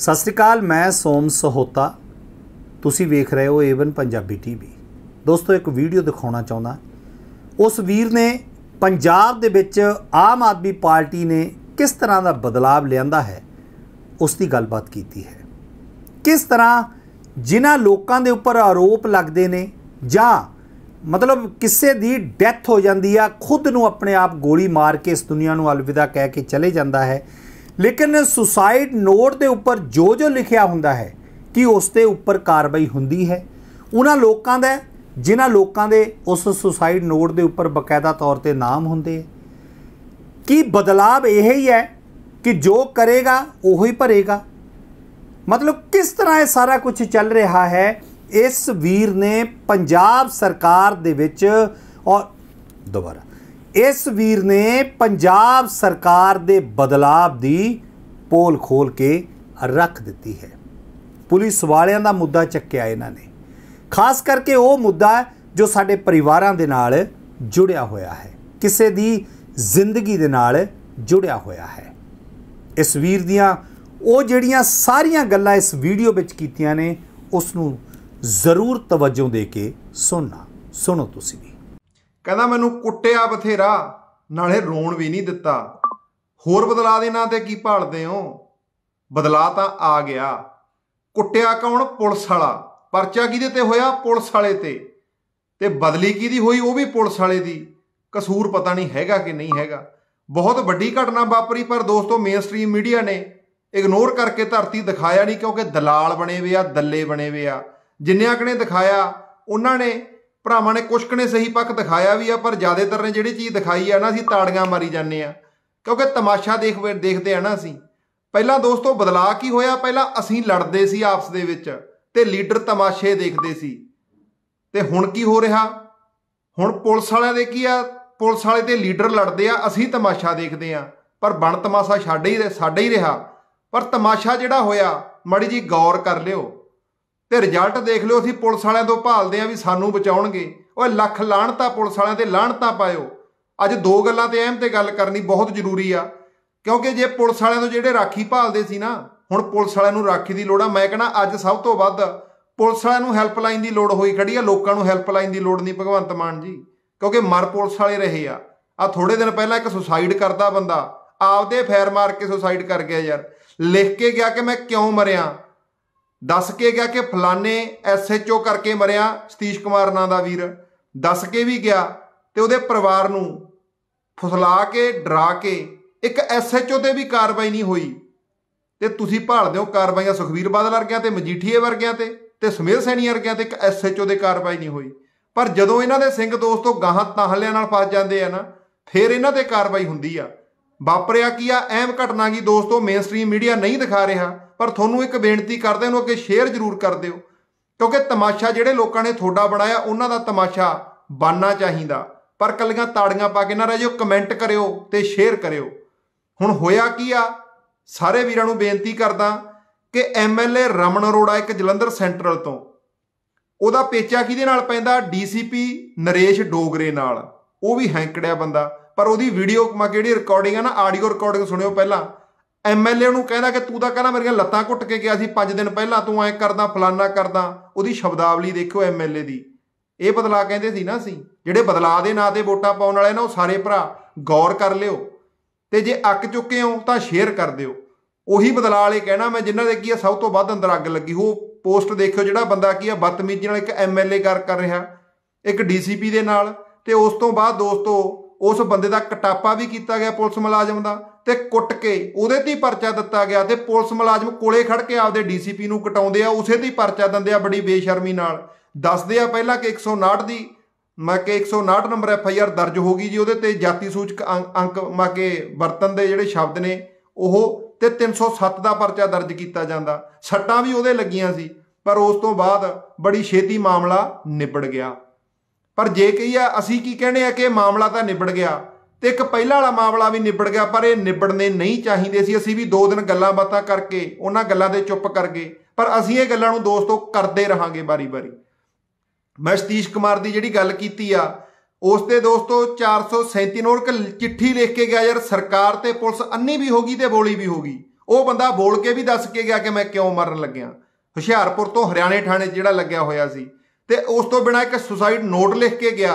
ਸਤਿ ਸ੍ਰੀ ਅਕਾਲ ਮੈਂ ਸੋਮ ਸਹੋਤਾ ਤੁਸੀਂ ਵੇਖ ਰਹੇ ਹੋ ਏਵਨ ਪੰਜਾਬੀ ਟੀਵੀ ਦੋਸਤੋ ਇੱਕ ਵੀਡੀਓ ਦਿਖਾਉਣਾ ਚਾਹੁੰਦਾ ਉਸ ਵੀਰ ਨੇ ਪੰਜਾਬ ਦੇ ਵਿੱਚ ਆਮ ਆਦਮੀ ਪਾਰਟੀ ਨੇ ਕਿਸ ਤਰ੍ਹਾਂ ਦਾ ਬਦਲਾਅ ਲਿਆਂਦਾ ਹੈ ਉਸ ਦੀ ਗੱਲਬਾਤ ਕੀਤੀ ਹੈ ਕਿਸ ਤਰ੍ਹਾਂ ਜਿਨ੍ਹਾਂ ਲੋਕਾਂ ਦੇ ਉੱਪਰ ਆਰੋਪ ਲੱਗਦੇ ਨੇ ਜਾਂ ਮਤਲਬ ਕਿਸੇ ਦੀ ਡੈਥ ਹੋ ਜਾਂਦੀ ਆ ਖੁਦ ਨੂੰ ਆਪਣੇ ਆਪ ਗੋਲੀ ਮਾਰ ਕੇ ਇਸ ਦੁਨੀਆ ਨੂੰ ਅਲਵਿਦਾ ਕਹਿ ਕੇ ਚਲੇ ਜਾਂਦਾ ਹੈ ਲੇਕਿਨ ਸੁਸਾਈਡ ਨੋਟ ਦੇ ਉੱਪਰ ਜੋ ਜੋ ਲਿਖਿਆ ਹੁੰਦਾ ਹੈ ਕਿ ਉਸ ਤੇ ਉੱਪਰ ਕਾਰਵਾਈ ਹੁੰਦੀ ਹੈ ਉਹਨਾਂ ਲੋਕਾਂ ਦਾ ਜਿਨ੍ਹਾਂ ਲੋਕਾਂ ਦੇ ਉਸ ਸੁਸਾਈਡ ਨੋਟ ਦੇ ਉੱਪਰ ਬਕਾਇਦਾ ਤੌਰ ਤੇ ਨਾਮ ਹੁੰਦੇ ਕੀ ਬਦਲਾਅ ਇਹ ਹੀ ਹੈ ਕਿ ਜੋ ਕਰੇਗਾ ਉਹ ਹੀ ਭਰੇਗਾ ਮਤਲਬ ਕਿਸ ਤਰ੍ਹਾਂ ਇਹ ਸਾਰਾ ਕੁਝ ਚੱਲ ਰਿਹਾ ਹੈ ਇਸ ਵੀਰ ਨੇ ਪੰਜਾਬ ਸਰਕਾਰ ਦੇ ਵਿੱਚ ਔਰ ਦੁਬਾਰਾ ਇਸ ਵੀਰ ਨੇ ਪੰਜਾਬ ਸਰਕਾਰ ਦੇ ਬਦਲਾਅ ਦੀ ਪੋਲ ਖੋਲ ਕੇ ਰੱਖ ਦਿੱਤੀ ਹੈ ਪੁਲਿਸ ਵਾਲਿਆਂ ਦਾ ਮੁੱਦਾ ਚੱਕਿਆ ਇਹਨਾਂ ਨੇ ਖਾਸ ਕਰਕੇ ਉਹ ਮੁੱਦਾ ਜੋ ਸਾਡੇ ਪਰਿਵਾਰਾਂ ਦੇ ਨਾਲ ਜੁੜਿਆ ਹੋਇਆ ਹੈ ਕਿਸੇ ਦੀ ਜ਼ਿੰਦਗੀ ਦੇ ਨਾਲ ਜੁੜਿਆ ਹੋਇਆ ਹੈ ਇਸ ਵੀਰ ਦੀਆਂ ਉਹ ਜਿਹੜੀਆਂ ਸਾਰੀਆਂ ਗੱਲਾਂ ਇਸ ਵੀਡੀਓ ਵਿੱਚ ਕੀਤੀਆਂ ਨੇ ਉਸ ਨੂੰ ਜ਼ਰੂਰ ਤਵੱਜੋ ਦੇ ਕੇ ਸੁਣਨਾ ਸੁਣੋ ਤੁਸੀਂ ਕਹਿੰਦਾ ਮੈਨੂੰ ਕੁੱਟਿਆ ਬਥੇਰਾ ਨਾਲੇ ਰੋਣ ਵੀ ਨਹੀਂ ਦਿੱਤਾ ਹੋਰ ਬਦਲਾ ਦੇ ਨਾਂ ਤੇ ਕੀ ਭਾਲਦੇ ਹੋ ਬਦਲਾ ਤਾਂ ਆ ਗਿਆ ਕੁੱਟਿਆ ਕੌਣ ਪੁਲਿਸ ਵਾਲਾ ਪਰਚਾ ਕਿਹਦੇ ਤੇ ਹੋਇਆ ਪੁਲਿਸ ਵਾਲੇ ਤੇ ਤੇ ਬਦਲੀ ਕਿਹਦੀ ਹੋਈ ਉਹ ਵੀ ਪੁਲਿਸ ਵਾਲੇ ਦੀ ਕਸੂਰ ਪਤਾ ਨਹੀਂ ਹੈਗਾ ਕਿ ਨਹੀਂ ਹੈਗਾ ਬਹੁਤ ਵੱਡੀ ਘਟਨਾ ਵਾਪਰੀ ਪਰ ਦੋਸਤੋ ਮੇਨ ਮੀਡੀਆ ਨੇ ਇਗਨੋਰ ਕਰਕੇ ਧਰਤੀ ਦਿਖਾਇਆ ਨਹੀਂ ਕਿਉਂਕਿ ਦਲਾਲ ਬਣੇ ਵੇ ਆ ਦੱਲੇ ਬਣੇ ਵੇ ਆ ਜਿੰਨਿਆਂ ਕਨੇ ਦਿਖਾਇਆ ਉਹਨਾਂ ਨੇ ਭਰਾਵਾਂ ਨੇ ਕੁਛ ਕਨੇ ਸਹੀ ਪੱਖ ਦਿਖਾਇਆ ਵੀ ਆ ਪਰ ਜ਼ਿਆਦਾਤਰ ਨੇ ਜਿਹੜੀ ਚੀਜ਼ ਦਿਖਾਈ ਆ ਨਾ ਅਸੀਂ ਤਾੜੀਆਂ ਮਾਰੀ ਜਾਂਦੇ ਆ ਕਿਉਂਕਿ ਤਮਾਸ਼ਾ ਦੇਖ ਦੇਖਦੇ ਆ ਨਾ ਅਸੀਂ ਪਹਿਲਾਂ ਦੋਸਤੋ ਬਦਲਾਅ ਕੀ ਹੋਇਆ ਪਹਿਲਾਂ ਅਸੀਂ ਲੜਦੇ ਸੀ ਆਪਸ ਦੇ ਵਿੱਚ ਤੇ ਲੀਡਰ ਤਮਾਸ਼ੇ ਦੇਖਦੇ ਸੀ ਤੇ ਹੁਣ ਕੀ ਹੋ ਰਿਹਾ ਹੁਣ ਪੁਲਿਸ ਵਾਲਿਆਂ ਦੇ ਕੀ ਆ ਪੁਲਿਸ ਵਾਲੇ ਤੇ ਲੀਡਰ ਲੜਦੇ ਆ ਅਸੀਂ ਤਮਾਸ਼ਾ ਦੇਖਦੇ ਆ ਪਰ ਬਣ ਤਮਾਸ਼ਾ ਸਾਡੇ ਹੀ ਸਾਡੇ ਹੀ ਰਿਹਾ ਪਰ ਤਮਾਸ਼ਾ ਜਿਹੜਾ ਹੋਇਆ ਮੜੀ ਜੀ ਗੌਰ ਕਰ ਲਿਓ ਤੇ ਰਿਜ਼ਲਟ ਦੇਖ ਲਿਓ ਅਸੀਂ ਪੁਲਿਸ ਵਾਲਿਆਂ ਤੋਂ ਭਾਲਦੇ ਆ ਵੀ ਸਾਨੂੰ ਬਚਾਉਣਗੇ ਓਏ ਲੱਖ ਲਾਣਤਾ ਪੁਲਿਸ ਵਾਲਿਆਂ ਤੇ ਲਾਣਤਾ ਪਾਇਓ ਅੱਜ ਦੋ ਗੱਲਾਂ ਤੇ ਅਹਿਮ ਤੇ ਗੱਲ ਕਰਨੀ ਬਹੁਤ ਜ਼ਰੂਰੀ ਆ ਕਿਉਂਕਿ ਜੇ ਪੁਲਿਸ ਵਾਲਿਆਂ ਤੋਂ ਜਿਹੜੇ ਰਾਖੀ ਭਾਲਦੇ ਸੀ ਨਾ ਹੁਣ ਪੁਲਿਸ ਵਾਲਿਆਂ ਨੂੰ ਰਾਖੀ ਦੀ ਲੋੜ ਆ ਮੈਂ ਕਹਿੰਦਾ ਅੱਜ ਸਭ ਤੋਂ ਵੱਧ ਪੁਲਿਸ ਵਾਲਿਆਂ ਨੂੰ ਹੈਲਪਲਾਈਨ ਦੀ ਲੋੜ ਹੋਈ ਖੜੀ ਆ ਲੋਕਾਂ ਨੂੰ ਹੈਲਪਲਾਈਨ ਦੀ ਲੋੜ ਨਹੀਂ ਭਗਵੰਤ ਮਾਨ ਜੀ ਕਿਉਂਕਿ ਮਰ ਪੁਲਿਸ ਵਾਲੇ ਰਹੇ ਆ ਆ ਥੋੜੇ ਦਿਨ ਪਹਿਲਾਂ ਇੱਕ ਸੁਸਾਈਡ ਕਰਦਾ ਬੰਦਾ ਆਪਦੇ ਫੈਰ ਮਾਰ ਕੇ ਸੁਸਾਈਡ ਕਰ ਗਿਆ ਯਾਰ ਲਿਖ ਕੇ ਗਿਆ ਕਿ ਮੈਂ ਕਿਉਂ ਮਰਿਆ ਦੱਸ ਕੇ ਗਿਆ ਕਿ ਫਲਾਣੇ ਐਸਐਚਓ ਕਰਕੇ ਮਰਿਆ ਸਤੀਸ਼ ਕੁਮਾਰ ਨਾਂ ਦਾ ਵੀਰ ਦੱਸ ਕੇ ਵੀ ਗਿਆ ਤੇ ਉਹਦੇ ਪਰਿਵਾਰ ਨੂੰ ਫੁਸਲਾ ਕੇ ਡਰਾ ਕੇ ਇੱਕ ਐਸਐਚਓ ਤੇ ਵੀ ਕਾਰਵਾਈ ਨਹੀਂ ਹੋਈ ਤੇ ਤੁਸੀਂ ਭਾਲਦੇ ਹੋ ਕਾਰਵਾਈਆਂ ਸੁਖਵੀਰ ਬਾਦਲ ਵਰਗਿਆਂ ਤੇ ਮਜੀਠੀਏ ਵਰਗਿਆਂ ਤੇ ਤੇ ਸਮੇਲ ਸੈਣੀ ਵਰਗਿਆਂ ਤੇ ਇੱਕ ਐਸਐਚਓ ਦੇ ਕਾਰਵਾਈ ਨਹੀਂ ਹੋਈ ਪਰ ਜਦੋਂ ਇਹਨਾਂ ਦੇ ਸਿੰਘ ਦੋਸਤੋ ਗਾਹਾਂ ਤਾਹਲਿਆਂ ਨਾਲ ਫਸ ਜਾਂਦੇ ਆ ਨਾ ਫਿਰ ਇਹਨਾਂ ਤੇ ਕਾਰਵਾਈ ਹੁੰਦੀ ਆ ਵਾਪਰਿਆ ਕੀ ਆ ਅਹਿਮ ਘਟਨਾ ਕੀ ਦੋਸਤੋ ਮੇਨਸਟ੍ਰੀਮ ਮੀਡੀਆ ਨਹੀਂ ਦਿਖਾ ਰਿਹਾ ਪਰ ਤੁਹਾਨੂੰ ਇੱਕ ਬੇਨਤੀ ਕਰਦੇ ਨੂੰ ਅੱਗੇ ਸ਼ੇਅਰ ਜ਼ਰੂਰ ਕਰ ਦਿਓ ਕਿਉਂਕਿ ਤਮਾਸ਼ਾ ਜਿਹੜੇ ਲੋਕਾਂ ਨੇ ਥੋੜਾ ਬਣਾਇਆ ਉਹਨਾਂ ਦਾ ਤਮਾਸ਼ਾ ਬਾਨਣਾ ਚਾਹੀਦਾ ਪਰ ਕੱਲੀਆਂ ਤਾੜੀਆਂ ਪਾ ਕੇ ਨਾ ਰਹਿ ਜਿਓ ਕਮੈਂਟ ਕਰਿਓ ਤੇ ਸ਼ੇਅਰ ਕਰਿਓ ਹੁਣ ਹੋਇਆ ਕੀ ਆ ਸਾਰੇ ਵੀਰਾਂ ਨੂੰ ਬੇਨਤੀ ਕਰਦਾ ਕਿ ਐਮਐਲਏ ਰਮਨ ਅਰੋੜਾ ਇੱਕ ਜਲੰਧਰ ਸੈਂਟਰਲ ਤੋਂ ਉਹਦਾ ਪੇਚਾ ਕਿਹਦੇ ਨਾਲ ਪੈਂਦਾ ਡੀਸੀਪੀ ਨਰੇਸ਼ ਡੋਗਰੇ ਨਾਲ ਉਹ ਵੀ ਹੈਂਕੜਿਆ ਬੰਦਾ ਪਰ ਉਹਦੀ ਵੀਡੀਓ ਮਾ ਕਿਹੜੀ ਰਿਕਾਰਡਿੰਗ ਆ ਨਾ ਆਡੀਓ ਰਿਕਾਰਡਿੰਗ ਸੁਣਿਓ ਪਹਿਲਾਂ ਐਮਐਲਏ ਨੂੰ ਕਹਿੰਦਾ ਕਿ ਤੂੰ ਤਾਂ ਕਹਿੰਦਾ ਮੇਰੀਆਂ ਲੱਤਾਂ ਘੁੱਟ ਕੇ ਗਿਆ ਸੀ 5 ਦਿਨ ਪਹਿਲਾਂ ਤੂੰ ਐ ਕਰਦਾ ਫਲਾਨਾ ਕਰਦਾ ਉਹਦੀ ਸ਼ਬਦਾਵਲੀ ਦੇਖਿਓ ਐਮਐਲਏ ਦੀ ਇਹ ਬਦਲਾ ਕਹਿੰਦੇ ਸੀ ਨਾ ਸੀ ਜਿਹੜੇ ਬਦਲਾ ਦੇ ਨਾਂ ਤੇ ਵੋਟਾਂ ਪਾਉਣ ਵਾਲੇ ਨਾ ਉਹ ਸਾਰੇ ਭਰਾ ਗੌਰ ਕਰ ਲਿਓ ਤੇ ਜੇ ਅੱਕ ਚੁੱਕੇ ਹੋ ਤਾਂ ਸ਼ੇਅਰ ਕਰ ਦਿਓ ਉਹੀ ਬਦਲਾ ਵਾਲੇ ਕਹਿਣਾ ਮੈਂ ਜਿਨ੍ਹਾਂ ਦੇ ਕੀ ਆ ਸਭ ਤੋਂ ਵੱਧ ਅੰਦਰ ਅੱਗ ਲੱਗੀ ਉਹ ਪੋਸਟ ਦੇਖਿਓ ਜਿਹੜਾ ਬੰਦਾ ਕੀ ਆ ਬਦਤਮੀਜ਼ੀ ਨਾਲ ਇੱਕ ਐਮਐਲਏ ਕਰ ਕਰ ਰਿਹਾ ਇੱਕ ਡੀਸੀਪੀ ਦੇ ਨਾਲ ਤੇ ਉਸ ਤੋਂ ਬਾਅਦ ਦੋਸਤੋ ਉਸ ਬੰਦੇ ਦਾ ਕਟਾਪਾ ਵੀ ਕੀਤਾ ਗਿਆ ਪੁਲਿਸ ਮੁਲਾਜ਼ਮ ਦਾ ਤੇ ਕੁੱਟ ਕੇ ਉਹਦੇ ਤੇ ਪਰਚਾ ਦਿੱਤਾ ਗਿਆ ਤੇ ਪੁਲਿਸ ਮੁਲਾਜ਼ਮ ਕੋਲੇ ਖੜ ਕੇ ਆਪਦੇ ਡੀਸੀਪੀ ਨੂੰ ਕਟਾਉਂਦੇ ਆ ਉਸੇ ਤੇ ਪਰਚਾ ਦਿੰਦੇ ਆ ਬੜੀ ਬੇਸ਼ਰਮੀ ਨਾਲ ਦੱਸਦੇ ਆ ਪਹਿਲਾਂ ਕਿ 159 ਦੀ ਕੇ 159 ਨੰਬਰ ਐਫ ਆਈ ਆਰ ਦਰਜ ਹੋ ਗਈ ਜੀ ਉਹਦੇ ਤੇ ਜਾਤੀ ਸੂਚਕ ਅੰਕ ਕੇ ਵਰਤਨ ਦੇ ਜਿਹੜੇ ਸ਼ਬਦ ਨੇ ਉਹ ਤੇ 307 ਦਾ ਪਰਚਾ ਦਰਜ ਕੀਤਾ ਜਾਂਦਾ ਸੱਟਾਂ ਵੀ ਉਹਦੇ ਲੱਗੀਆਂ ਸੀ ਪਰ ਉਸ ਤੋਂ ਬਾਅਦ ਬੜੀ ਛੇਤੀ ਮਾਮਲਾ ਨਿਬੜ ਗਿਆ ਪਰ ਜੇ ਆ ਅਸੀਂ ਕੀ ਕਹਿੰਦੇ ਆ ਕਿ ਇਹ ਮਾਮਲਾ ਤਾਂ ਨਿਬੜ ਗਿਆ ਤੇ ਇੱਕ ਪਹਿਲਾ ਵਾਲਾ ਮਾਮਲਾ ਵੀ ਨਿਬੜ ਗਿਆ ਪਰ ਇਹ ਨਿਬੜਨੇ ਨਹੀਂ ਚਾਹੀਦੇ ਸੀ ਅਸੀਂ ਵੀ ਦੋ ਦਿਨ ਗੱਲਾਂ ਬਾਤਾਂ ਕਰਕੇ ਉਹਨਾਂ ਗੱਲਾਂ ਦੇ ਚੁੱਪ ਕਰ ਗਏ ਪਰ ਅਸੀਂ ਇਹ ਗੱਲਾਂ ਨੂੰ ਦੋਸਤੋ ਕਰਦੇ ਰਹਾਂਗੇ ਬਾਰੀ-ਬਾਰੀ ਮਸਤੀਸ਼ ਕੁਮਾਰ ਦੀ ਜਿਹੜੀ ਗੱਲ ਕੀਤੀ ਆ ਉਸ ਤੇ ਦੋਸਤੋ 437 ਨੋਰ ਇੱਕ ਚਿੱਠੀ ਲਿਖ ਕੇ ਗਿਆ ਯਾਰ ਸਰਕਾਰ ਤੇ ਪੁਲਿਸ ਅੰਨੀ ਵੀ ਹੋਗੀ ਤੇ ਬੋਲੀ ਵੀ ਹੋਗੀ ਉਹ ਬੰਦਾ ਬੋਲ ਕੇ ਵੀ ਦੱਸ ਕੇ ਗਿਆ ਕਿ ਮੈਂ ਕਿਉਂ ਮਰਨ ਲੱਗਿਆ ਹੁਸ਼ਿਆਰਪੁਰ ਤੋਂ ਹਰਿਆਣੇ ਥਾਣੇ ਜਿਹੜਾ ਲੱਗਿਆ ਹੋਇਆ ਸੀ ਤੇ ਉਸ ਤੋਂ ਬਿਨਾ ਇੱਕ ਸੁਸਾਈਡ ਨੋਟ ਲਿਖ ਕੇ ਗਿਆ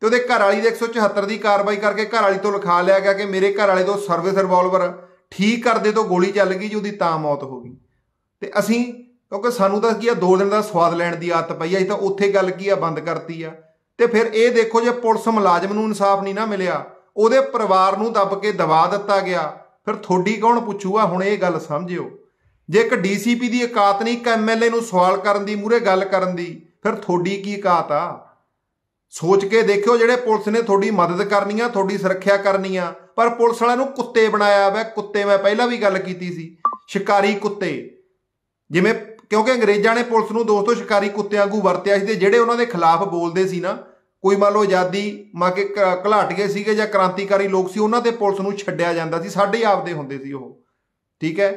ਤੇ ਉਹਦੇ ਘਰ ਵਾਲੀ ਦੇ 174 ਦੀ ਕਾਰਵਾਈ ਕਰਕੇ ਘਰ ਵਾਲੀ ਤੋਂ ਲਿਖਾ ਲਿਆ ਗਿਆ ਕਿ ਮੇਰੇ ਘਰ ਵਾਲੇ ਤੋਂ ਸਰਵਿਸ ਰਿਵਾਲਵਰ ਠੀਕ ਕਰਦੇ ਤੋਂ ਗੋਲੀ ਚੱਲ ਗਈ ਜੀ ਉਹਦੀ ਤਾਂ ਮੌਤ ਹੋ ਗਈ ਤੇ ਅਸੀਂ ਕਿਉਂਕਿ ਸਾਨੂੰ ਤਾਂ ਕੀ ਆ ਦੋ ਦਿਨ ਦਾ ਸਵਾਦ ਲੈਣ ਦੀ ਆਦਤ ਪਈ ਆ ਇਹ ਤਾਂ ਉੱਥੇ ਗੱਲ ਕੀ ਆ ਬੰਦ ਕਰਤੀ ਆ ਤੇ ਫਿਰ ਇਹ ਦੇਖੋ ਜੇ ਪੁਲਿਸ ਮੁਲਾਜ਼ਮ ਨੂੰ ਇਨਸਾਫ ਨਹੀਂ ਨਾ ਮਿਲਿਆ ਉਹਦੇ ਪਰਿਵਾਰ ਨੂੰ ਦੱਬ ਕੇ ਦਬਾ ਦਿੱਤਾ ਗਿਆ ਫਿਰ ਥੋੜੀ ਕੌਣ ਪੁੱਛੂਗਾ ਹੁਣ ਇਹ ਗੱਲ ਸਮਝਿਓ ਜੇ ਇੱਕ ਡੀਸੀਪੀ ਦੀ ਇਕਾਤ ਨਹੀਂ ਇੱਕ ਐਮਐਲਏ ਨੂੰ ਸਵਾਲ ਕਰਨ ਦੀ ਮੂਰੇ ਗੱਲ ਕਰਨ ਦੀ ਫਿਰ ਤੁਹਾਡੀ ਕੀ ਕਾਤ ਆ ਸੋਚ ਕੇ ਦੇਖਿਓ ਜਿਹੜੇ ਪੁਲਿਸ ਨੇ ਤੁਹਾਡੀ ਮਦਦ ਕਰਨੀ ਆ ਤੁਹਾਡੀ ਸੁਰੱਖਿਆ ਕਰਨੀ ਆ ਪਰ ਪੁਲਿਸ ਵਾਲਿਆਂ ਨੂੰ ਕੁੱਤੇ ਬਣਾਇਆ ਹੋਇਆ ਕੁੱਤੇ ਮੈਂ ਪਹਿਲਾਂ ਵੀ ਗੱਲ ਕੀਤੀ ਸੀ ਸ਼ਿਕਾਰੀ ਕੁੱਤੇ ਜਿਵੇਂ ਕਿਉਂਕਿ ਅੰਗਰੇਜ਼ਾਂ ਨੇ ਪੁਲਿਸ ਨੂੰ ਦੋਸਤੋ ਸ਼ਿਕਾਰੀ ਕੁੱਤਿਆਂ ਵਾਂਗੂ ਵਰਤਿਆ ਸੀ ਤੇ ਜਿਹੜੇ ਉਹਨਾਂ ਦੇ ਖਿਲਾਫ ਬੋਲਦੇ ਸੀ ਨਾ ਕੋਈ ਮੰਨ ਲਓ ਆਜ਼ਾਦੀ ਮਾ ਕੇ ਗਏ ਸੀਗੇ ਜਾਂ ਕ੍ਰਾਂਤੀਕਾਰੀ ਲੋਕ ਸੀ ਉਹਨਾਂ ਤੇ ਪੁਲਿਸ ਨੂੰ ਛੱਡਿਆ ਜਾਂਦਾ ਸੀ ਸਾਡੇ ਆਪਦੇ ਹੁੰਦੇ ਸੀ ਉਹ ਠੀਕ ਹੈ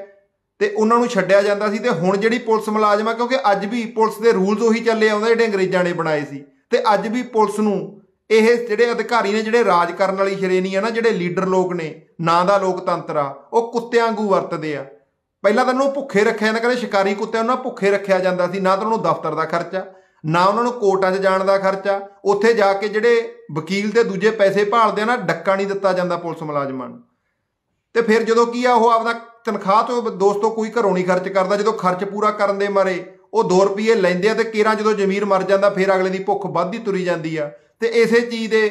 ਤੇ ਉਹਨਾਂ ਨੂੰ ਛੱਡਿਆ ਜਾਂਦਾ ਸੀ ਤੇ ਹੁਣ ਜਿਹੜੀ ਪੁਲਿਸ ਮੁਲਾਜ਼ਮ ਆ ਕਿਉਂਕਿ ਅੱਜ ਵੀ ਪੁਲਿਸ ਦੇ ਰੂਲਸ ਉਹੀ ਚੱਲੇ ਆਉਂਦੇ ਜਿਹੜੇ ਅੰਗਰੇਜ਼ਾਂ ਨੇ ਬਣਾਏ ਸੀ ਤੇ ਅੱਜ ਵੀ ਪੁਲਿਸ ਨੂੰ ਇਹ ਜਿਹੜੇ ਅਧਿਕਾਰੀ ਨੇ ਜਿਹੜੇ ਰਾਜ ਕਰਨ ਵਾਲੀ ਸ਼੍ਰੇਣੀ ਆ ਨਾ ਜਿਹੜੇ ਲੀਡਰ ਲੋਕ ਨੇ ਨਾਂ ਦਾ ਲੋਕਤੰਤਰ ਆ ਉਹ ਕੁੱਤਿਆਂ ਵਾਂਗੂ ਵਰਤਦੇ ਆ ਪਹਿਲਾਂ ਤਾਂ ਉਹਨੂੰ ਭੁੱਖੇ ਰੱਖਿਆ ਜਾਂਦਾ ਕਹਿੰਦੇ ਸ਼ਿਕਾਰੀ ਉਹਨਾਂ ਨੂੰ ਭੁੱਖੇ ਰੱਖਿਆ ਜਾਂਦਾ ਸੀ ਨਾ ਤਾਂ ਉਹਨੂੰ ਦਫ਼ਤਰ ਦਾ ਖਰਚਾ ਨਾ ਉਹਨਾਂ ਨੂੰ ਕੋਰਟਾਂ 'ਚ ਜਾਣ ਦਾ ਖਰਚਾ ਉੱਥੇ ਜਾ ਕੇ ਜਿਹੜੇ ਵਕੀਲ ਤੇ ਦੂਜੇ ਪੈਸੇ ਭਾਲਦੇ ਆ ਨਾ ਡੱਕਾ ਨਹੀਂ ਦਿੱਤਾ ਜਾਂਦਾ ਪੁਲਿਸ ਮੁਲਾਜ਼ਮਾਂ ਨੂੰ ਤੇ ਫਿਰ ਜਦੋਂ ਕੀ ਆ ਉਹ ਆਪਦਾ ਤਨਖਾਹ ਤੋਂ ਦੋਸਤੋ ਕੋਈ ਘਰੋਂ ਨਹੀਂ ਖਰਚ ਕਰਦਾ ਜਦੋਂ ਖਰਚ ਪੂਰਾ ਕਰਨ ਦੇ ਮਾਰੇ ਉਹ 2 ਰੁਪਏ ਲੈਂਦੇ ਆ ਤੇ ਕੇਰਾਂ ਜਦੋਂ ਜ਼ਮੀਰ ਮਰ ਜਾਂਦਾ ਫੇਰ ਅਗਲੇ ਦੀ ਭੁੱਖ ਵੱਧਦੀ ਤੁਰੀ ਜਾਂਦੀ ਆ ਤੇ ਇਸੇ ਚੀਜ਼ ਦੇ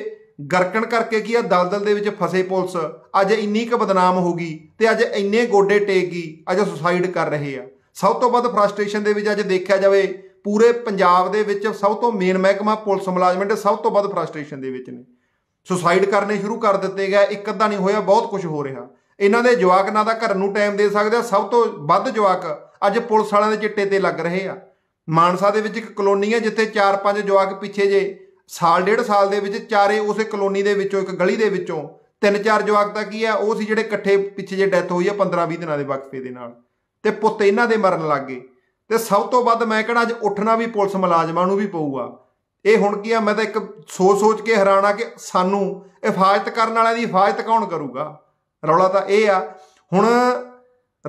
ਗਰਕਣ ਕਰਕੇ ਕੀ ਆ ਦਲਦਲ ਦੇ ਵਿੱਚ ਫਸੇ ਪੁਲਿਸ ਅੱਜ ਇੰਨੀ ਕੁ ਬਦਨਾਮ ਹੋ ਗਈ ਤੇ ਅੱਜ ਇੰਨੇ ਗੋਡੇ ਟੇਕ ਗਈ ਅੱਜ ਸੁਸਾਈਡ ਕਰ ਰਹੇ ਆ ਸਭ ਤੋਂ ਵੱਧ ਫਰਸਟ੍ਰੇਸ਼ਨ ਦੇ ਵਿੱਚ ਅੱਜ ਦੇਖਿਆ ਜਾਵੇ ਪੂਰੇ ਪੰਜਾਬ ਦੇ ਵਿੱਚ ਸਭ ਤੋਂ ਮੇਨ ਮਹਿਕਮਾ ਪੁਲਿਸ ਮੁਲਾਜ਼ਮੈਂਟ ਸਭ ਤੋਂ ਵੱਧ ਫਰਸਟ੍ਰੇਸ਼ਨ ਦੇ ਵਿੱਚ ਨੇ ਸੁਸਾਈਡ ਕਰਨੇ ਸ਼ੁਰੂ ਕਰ ਦਿੱਤੇ ਗਏ ਇੱਕ ਅੱਧਾ ਨਹੀਂ ਹੋਇਆ ਬਹੁਤ ਕੁਝ ਹੋ ਰਿਹਾ ਇਹਨਾਂ ਦੇ ਜਵਾਕ ਨਾ ਤਾਂ ਘਰ ਨੂੰ ਟਾਈਮ ਦੇ ਸਕਦੇ ਆ ਸਭ ਤੋਂ ਵੱਧ ਜਵਾਕ ਅੱਜ ਪੁਲਿਸ ਵਾਲਿਆਂ ਦੇ ਚਿੱਟੇ ਤੇ ਲੱਗ ਰਹੇ ਆ ਮਾਨਸਾ ਦੇ ਵਿੱਚ ਇੱਕ ਕਲੋਨੀ ਹੈ ਜਿੱਥੇ 4-5 ਜਵਾਕ ਪਿੱਛੇ ਜੇ ਸਾਲ ਡੇਢ ਸਾਲ ਦੇ ਵਿੱਚ ਚਾਰੇ ਉਸੇ ਕਲੋਨੀ ਦੇ ਵਿੱਚੋਂ ਇੱਕ ਗਲੀ ਦੇ ਵਿੱਚੋਂ ਤਿੰਨ ਚਾਰ ਜਵਾਕ ਤਾਂ ਕੀ ਆ ਉਹ ਸੀ ਜਿਹੜੇ ਇਕੱਠੇ ਪਿੱਛੇ ਜੇ ਡੈਥ ਹੋਈ ਆ 15-20 ਦਿਨਾਂ ਦੇ ਵਕਫੇ ਦੇ ਨਾਲ ਤੇ ਪੁੱਤ ਇਹਨਾਂ ਦੇ ਮਰਨ ਲੱਗ ਗਏ ਤੇ ਸਭ ਤੋਂ ਵੱਧ ਮੈਂ ਕਿਹੜਾ ਅੱਜ ਉੱਠਣਾ ਵੀ ਪੁਲਿਸ ਮੁਲਾਜ਼ਮਾਂ ਨੂੰ ਵੀ ਪਊਗਾ ਇਹ ਹੁਣ ਕੀ ਆ ਮੈਂ ਤਾਂ ਇੱਕ ਸੋਚ ਸੋਚ ਕੇ ਹੈਰਾਨ ਆ ਕਿ ਸਾਨੂੰ ਹਿਫਾਜ਼ਤ ਕਰਨ ਵਾਲਿਆਂ ਦੀ ਹਿਫਾਜ਼ਤ ਕੌਣ ਕਰੂਗਾ ਰੌਲਾ ਤਾਂ ਇਹ ਆ ਹੁਣ